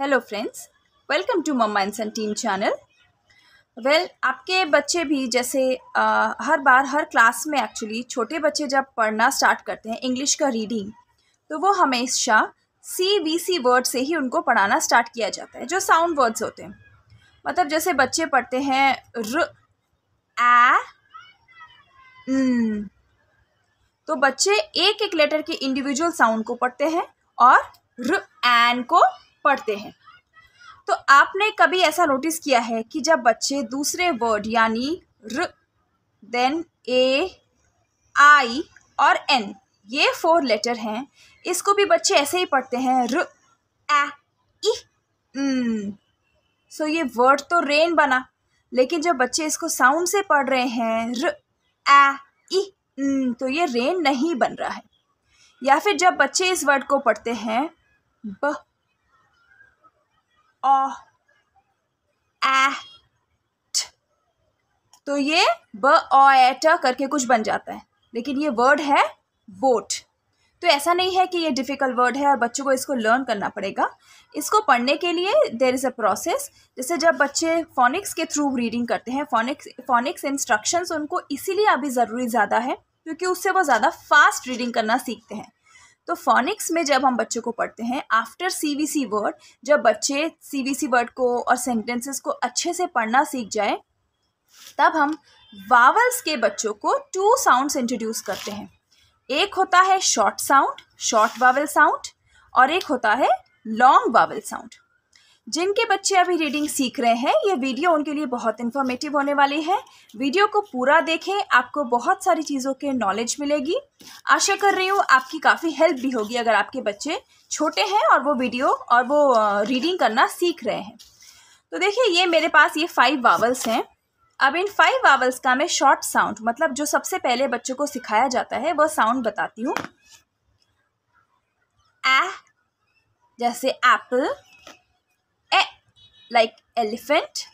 Hello friends welcome to mamma and son team channel well आपके बच्चे भी जैसे आ, हर बार हर क्लास में एक्चुअली छोटे बच्चे जब पढ़ना स्टार्ट करते हैं इंग्लिश का रीडिंग तो वो हमेशा सी वी सी वर्ड से ही उनको पढ़ाना स्टार्ट किया जाता है जो साउंड वर्ड्स होते हैं मतलब जैसे बच्चे पढ़ते हैं र आ न तो बच्चे एक एक लेटर के इंडिविजुअल साउंड को पढ़ते हैं और र एन को पढ़ते हैं तो आपने कभी ऐसा नोटिस किया है कि जब बच्चे दूसरे वर्ड यानी र देन ए आई और एन ये फोर लेटर हैं इसको भी बच्चे ऐसे ही पढ़ते हैं र ए इ सो ये वर्ड तो रेन बना लेकिन जब बच्चे इसको साउंड से पढ़ रहे हैं र ए इ न तो ये रेन नहीं बन रहा है या फिर जब बच्चे इस वर्ड को पढ़ते हैं ब ओ एट तो ये ब ओ एट करके कुछ बन जाता है लेकिन ये वर्ड है वोट तो ऐसा नहीं है कि ये डिफ़िकल्ट वर्ड है और बच्चों को इसको लर्न करना पड़ेगा इसको पढ़ने के लिए देर इज़ अ प्रोसेस जैसे जब बच्चे फोनिक्स के थ्रू रीडिंग करते हैं फोनिक्स फोनिक्स इंस्ट्रक्शंस उनको इसीलिए अभी ज़रूरी ज़्यादा है क्योंकि उससे वो ज़्यादा फास्ट रीडिंग करना सीखते हैं तो फोनिक्स में जब हम बच्चों को पढ़ते हैं आफ्टर सी सी वर्ड जब बच्चे सी सी वर्ड को और सेंटेंसेस को अच्छे से पढ़ना सीख जाए तब हम वावल्स के बच्चों को टू साउंड्स इंट्रोड्यूस करते हैं एक होता है short sound short vowel sound और एक होता है लॉन्ग वावल साउंड जिनके बच्चे अभी रीडिंग सीख रहे हैं ये वीडियो उनके लिए बहुत इन्फॉर्मेटिव होने वाली है वीडियो को पूरा देखें आपको बहुत सारी चीज़ों के नॉलेज मिलेगी आशा कर रही हूँ आपकी काफ़ी हेल्प भी होगी अगर आपके बच्चे छोटे हैं और वो वीडियो और वो रीडिंग करना सीख रहे हैं तो देखिए ये मेरे पास ये फाइव वावल्स हैं अब इन फाइव वावल्स का मैं शॉर्ट साउंड मतलब जो सबसे पहले बच्चों को सिखाया जाता है वह साउंड बताती हूँ ए जैसे apple like elephant,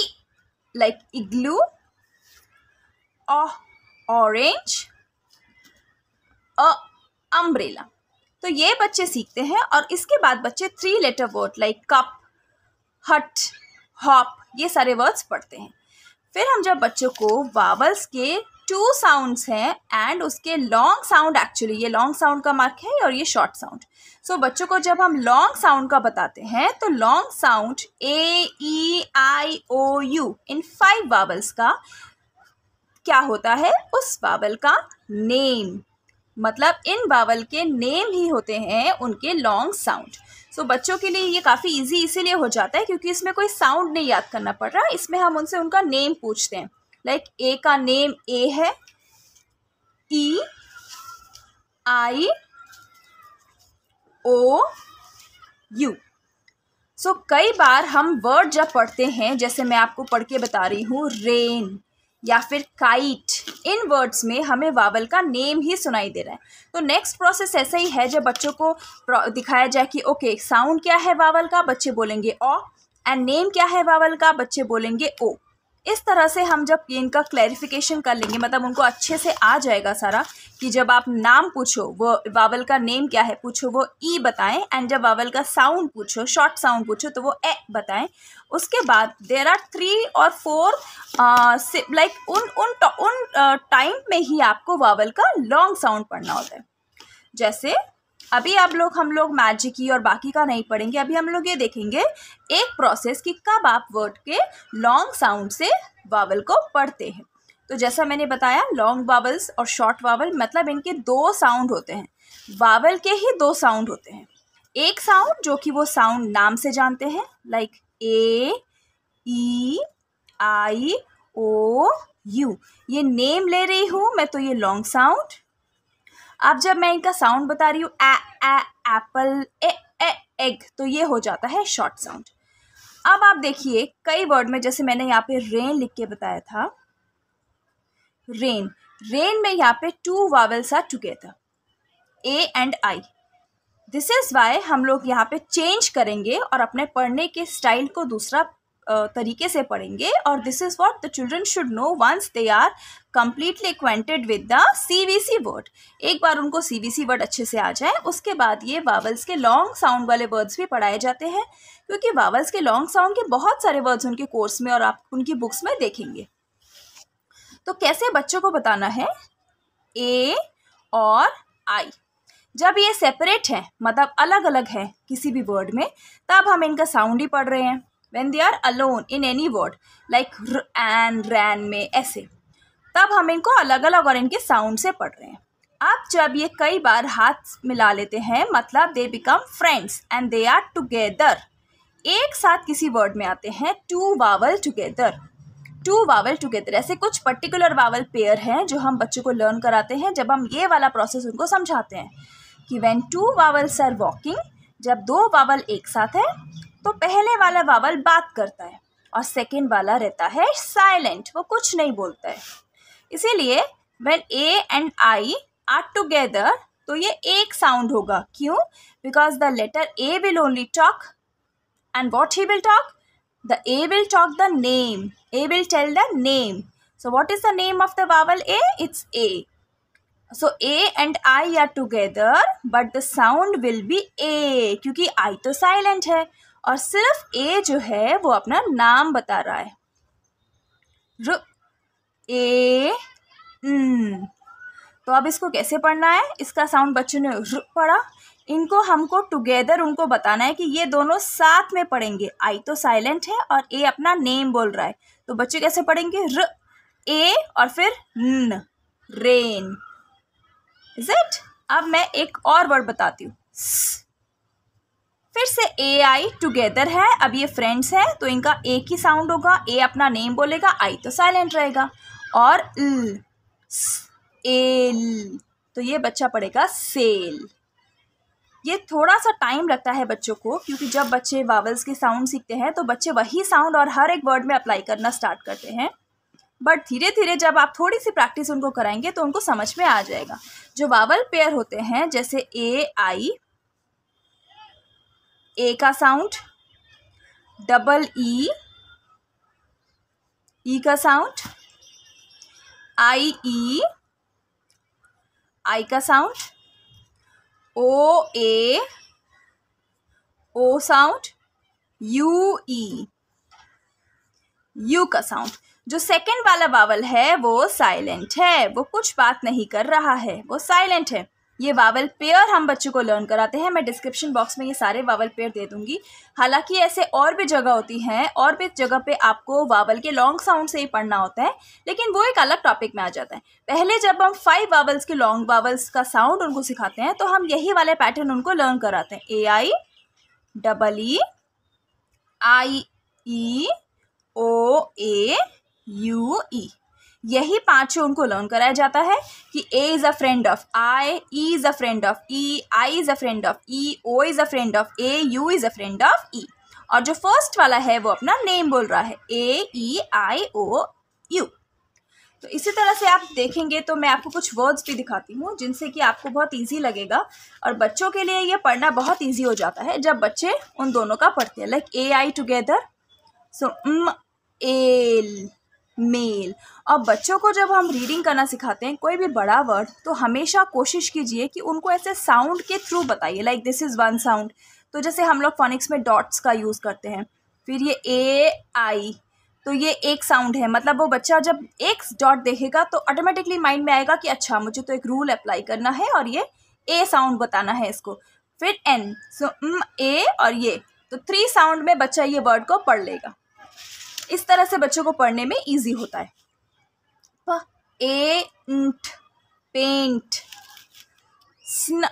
E like igloo, O orange, A umbrella. तो ये बच्चे सीखते हैं और इसके बाद बच्चे three letter word like cup hut hop ये सारे वर्ड्स पढ़ते हैं फिर हम जब बच्चों को वावल्स के टू साउंड्स हैं एंड उसके लॉन्ग साउंड एक्चुअली ये लॉन्ग साउंड का मार्क है और ये शॉर्ट साउंड सो बच्चों को जब हम लॉन्ग साउंड का बताते हैं तो long sound A E I O U in five vowels का क्या होता है उस बाबल का नेम मतलब इन बावल के नेम ही होते हैं उनके लॉन्ग साउंड सो बच्चों के लिए ये काफ़ी इजी इसीलिए हो जाता है क्योंकि इसमें कोई साउंड नहीं याद करना पड़ रहा इसमें हम उनसे उनका नेम पूछते हैं लाइक ए का नेम ए है ई आई ओ यू सो कई बार हम वर्ड जब पढ़ते हैं जैसे मैं आपको पढ़ के बता रही हूँ रेन या फिर काइट इन वर्ड्स में हमें वावल का नेम ही सुनाई दे रहा है तो नेक्स्ट प्रोसेस ऐसा ही है जब बच्चों को दिखाया जाए कि ओके साउंड क्या है वावल का बच्चे बोलेंगे ओ एंड नेम क्या है वावल का बच्चे बोलेंगे ओ इस तरह से हम जब इनका क्लैरिफिकेशन कर लेंगे मतलब उनको अच्छे से आ जाएगा सारा कि जब आप नाम पूछो वो वावल का नेम क्या है पूछो वो ई e बताएं एंड जब वावल का साउंड पूछो शॉर्ट साउंड पूछो तो वो ए e बताएं उसके बाद देर आर थ्री और फोर लाइक उन उन उन टाइम में ही आपको वावल का लॉन्ग साउंड पढ़ना होता है जैसे अभी आप लोग हम लोग मैजिक ही और बाकी का नहीं पढ़ेंगे अभी हम लोग ये देखेंगे एक प्रोसेस कि कब आप वर्ड के लॉन्ग साउंड से वावल को पढ़ते हैं तो जैसा मैंने बताया लॉन्ग वावल्स और शॉर्ट वावल मतलब इनके दो साउंड होते हैं वावल के ही दो साउंड होते हैं एक साउंड जो कि वो साउंड नाम से जानते हैं like A E I O U ये नेम ले रही हूँ मैं तो ये लॉन्ग साउंड अब जब मैं इनका साउंड बता रही हूँ ए एप्पल ए ए एग तो ये हो जाता है शॉर्ट साउंड अब आप देखिए कई वर्ड में जैसे मैंने यहाँ पे रेन लिख के बताया था रेन रेन में यहाँ पे two vowels are together A and I this is why हम लोग यहाँ पे चेंज करेंगे और अपने पढ़ने के स्टाइल को दूसरा तरीके से पढ़ेंगे और this is what the children should know once they are completely acquainted with the C V C word एक बार उनको सी वी सी वर्ड अच्छे से आ जाए उसके बाद ये वावल्स के लॉन्ग साउंड वाले वर्ड्स भी पढ़ाए जाते हैं क्योंकि वावल्स के लॉन्ग साउंड के बहुत सारे वर्ड्स उनके कोर्स में और आप उनकी बुक्स में देखेंगे तो कैसे बच्चों को बताना है ए और आई जब ये सेपरेट हैं मतलब अलग अलग है किसी भी वर्ड में तब हम इनका साउंड ही पढ़ रहे हैं when they are alone in any word like an ran में ऐसे तब हम इनको अलग अलग और इनके साउंड से पढ़ रहे हैं अब जब ये कई बार हाथ मिला लेते हैं मतलब they become friends and they are together एक साथ किसी वर्ड में आते हैं two vowel together two vowel together ऐसे कुछ पर्टिकुलर वावल पेयर हैं जो हम बच्चों को लर्न कराते हैं जब हम ये वाला प्रोसेस उनको समझाते हैं कि when two vowels are walking जब दो वावल एक साथ हैं तो पहले वाला वावल बात करता है और सेकेंड वाला रहता है साइलेंट वो कुछ नहीं बोलता है इसीलिए when A and I are together तो ये एक साउंड होगा क्यों because the letter A will only talk and what he will talk the A will talk the name A will tell the name so what is the name of the vowel A it's A so A and I are together but the sound will be A क्योंकि I तो silent है और सिर्फ ए जो है वो अपना नाम बता रहा है रु ए न तो अब इसको कैसे पढ़ना है इसका साउंड बच्चों ने रु पढ़ा इनको हमको टुगेदर उनको बताना है कि ये दोनों साथ में पढ़ेंगे आई तो साइलेंट है और ए अपना नेम बोल रहा है तो बच्चे कैसे पढ़ेंगे र ए और फिर न रेन इज इट अब मैं एक और वर्ड बताती हूँ ए आई टुगेदर है अब ये फ्रेंड्स हैं तो इनका ए की साउंड होगा ए अपना नेम बोलेगा आई तो साइलेंट रहेगा और ल, स, एल तो ये बच्चा पढ़ेगा सेल ये थोड़ा सा टाइम लगता है बच्चों को क्योंकि जब बच्चे वावल्स के साउंड सीखते हैं तो बच्चे वही साउंड और हर एक वर्ड में अप्लाई करना स्टार्ट करते हैं बट धीरे धीरे जब आप थोड़ी सी प्रैक्टिस उनको कराएंगे तो उनको समझ में आ जाएगा जो वावल पेयर होते हैं जैसे ए आई ए का साउंड डबल ई ई का साउंड आई ई आई का sound O A O sound you E U का साउंड जो सेकेंड वाला बावल है वो साइलेंट है वो कुछ बात नहीं कर रहा है वो साइलेंट है ये वावल पेयर हम बच्चों को लर्न कराते हैं मैं डिस्क्रिप्शन बॉक्स में ये सारे वावल पेयर दे दूंगी हालांकि ऐसे और भी जगह होती हैं और भी जगह पे आपको वावल के लॉन्ग साउंड से ही पढ़ना होता है लेकिन वो एक अलग टॉपिक में आ जाता है पहले जब हम फाइव वावल्स के लॉन्ग वावल्स का साउंड उनको सिखाते हैं तो हम यही वाले पैटर्न उनको लर्न कराते हैं ए I double E I E O A you ई यही पांचों उनको लर्न कराया जाता है कि A is a friend of I E is a friend of E I is a friend of E O is a friend of A U is a friend of E और जो first वाला है वो अपना name बोल रहा है ए E I O you तो इसी तरह से आप देखेंगे तो मैं आपको कुछ वर्ड्स भी दिखाती हूँ जिनसे कि आपको बहुत इजी लगेगा और बच्चों के लिए ये पढ़ना बहुत इजी हो जाता है जब बच्चे उन दोनों का पढ़ते हैं like A I together so L mail अब बच्चों को जब हम रीडिंग करना सिखाते हैं कोई भी बड़ा वर्ड तो हमेशा कोशिश कीजिए कि उनको ऐसे साउंड के थ्रू बताइए like this is one sound तो जैसे हम लोग फोनिक्स में डॉट्स का यूज़ करते हैं फिर ये ए आई तो ये एक साउंड है मतलब वो बच्चा जब एक डॉट देखेगा तो ऑटोमेटिकली माइंड में आएगा कि अच्छा मुझे तो एक रूल अप्लाई करना है और ये ए साउंड बताना है इसको फिर एन सो ए और ये तो थ्री साउंड में बच्चा ये वर्ड को पढ़ लेगा इस तरह से बच्चों को पढ़ने में ईजी होता है प ए पेंट स्न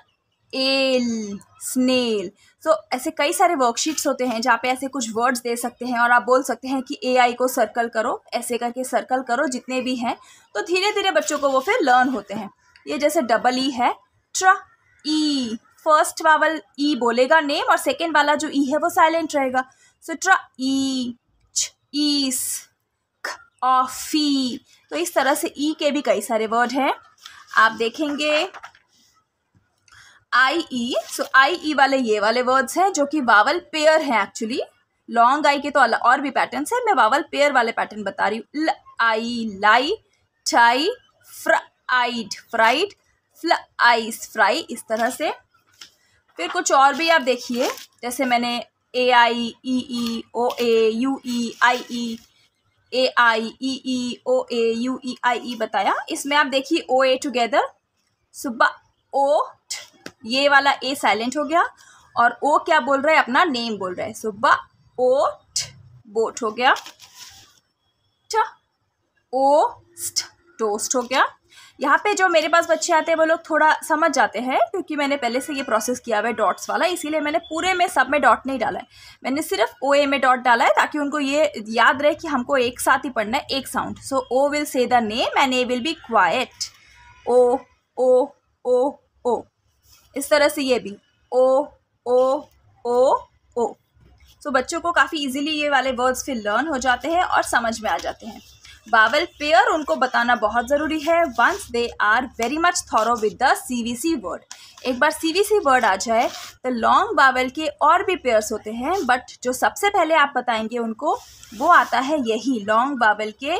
एल स्नेल सो so, ऐसे कई सारे वर्कशीट्स होते हैं जहाँ पे ऐसे कुछ वर्ड्स दे सकते हैं और आप बोल सकते हैं कि ए आई को सर्कल करो ऐसे करके सर्कल करो जितने भी हैं तो धीरे धीरे बच्चों को वो फिर लर्न होते हैं ये जैसे डबल ई e है ट्र ई फर्स्ट वावल ई बोलेगा नेम और सेकेंड वाला जो ई e है वो साइलेंट रहेगा सो ट्र ई e। ईस कॉफ़ी तो इस तरह से ई के भी कई सारे वर्ड हैं आप देखेंगे आई ई सो आई ई वाले ये वाले वर्ड्स हैं जो कि वावल पेयर हैं एक्चुअली लॉन्ग आई के तो और भी पैटर्न है मैं वावल पेयर वाले पैटर्न बता रही हूँ ल आई लाई फ्र फ्राइड फ्राइड फ्ल आइस फ्राई इस तरह से फिर कुछ और भी आप देखिए जैसे मैंने ए आई ई ई ओ ए you E I E A I E E O A you ई आई ई बताया इसमें आप देखिए ओ ए टुगेदर सुबह ओ ये वाला ए साइलेंट हो गया और ओ क्या बोल रहा है अपना नेम बोल रहा है सुबह ओट बोट हो गया ट ओस्ट टोस्ट हो गया यहाँ पे जो मेरे पास बच्चे आते हैं वो लोग थोड़ा समझ जाते हैं क्योंकि मैंने पहले से ये प्रोसेस किया हुआ है डॉट्स वाला इसीलिए मैंने पूरे में सब में डॉट नहीं डाला है मैंने सिर्फ ओ ए में डॉट डाला है ताकि उनको ये याद रहे कि हमको एक साथ ही पढ़ना है एक sound so O will say the name and A will be quiet O O O O इस तरह से ये भी ओ ओ ओ ओ सो so, बच्चों को काफ़ी इजीली ये वाले वर्ड्स फिर लर्न हो जाते हैं और समझ में आ जाते हैं बावल पेयर उनको बताना बहुत ज़रूरी है once they are very much thorough with the C V C word एक बार सी वी सी वर्ड आ जाए तो लॉन्ग बावल के और भी पेयर्स होते हैं बट जो सबसे पहले आप बताएंगे उनको वो आता है यही लॉन्ग बावल के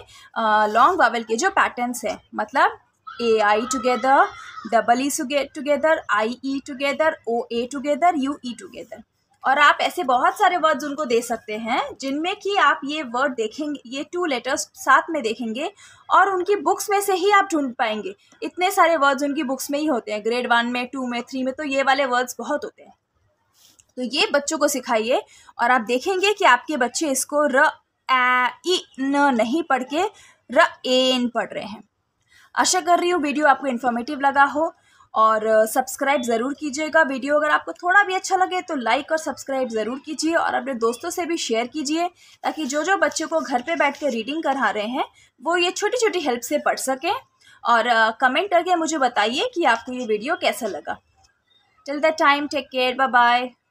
लॉन्ग बावल के जो पैटर्न्स हैं मतलब A I together double E together I E together O A together U E together और आप ऐसे बहुत सारे वर्ड्स उनको दे सकते हैं जिनमें कि आप ये वर्ड देखेंगे ये टू लेटर्स साथ में देखेंगे और उनकी बुक्स में से ही आप ढूंढ पाएंगे इतने सारे वर्ड्स उनकी बुक्स में ही होते हैं ग्रेड वन में टू में थ्री में तो ये वाले वर्ड्स बहुत होते हैं तो ये बच्चों को सिखाइए और आप देखेंगे कि आपके बच्चे इसको र ए ई न नहीं पढ़ के र एन पढ़ रहे हैं आशा कर रही हूँ वीडियो आपको इन्फॉर्मेटिव लगा हो और सब्सक्राइब ज़रूर कीजिएगा वीडियो अगर आपको थोड़ा भी अच्छा लगे तो लाइक और सब्सक्राइब ज़रूर कीजिए और अपने दोस्तों से भी शेयर कीजिए ताकि जो जो बच्चों को घर पे बैठ कर रीडिंग करा रहे हैं वो ये छोटी छोटी हेल्प से पढ़ सकें और कमेंट करके मुझे बताइए कि आपको ये वीडियो कैसा लगा till the time take care bye bye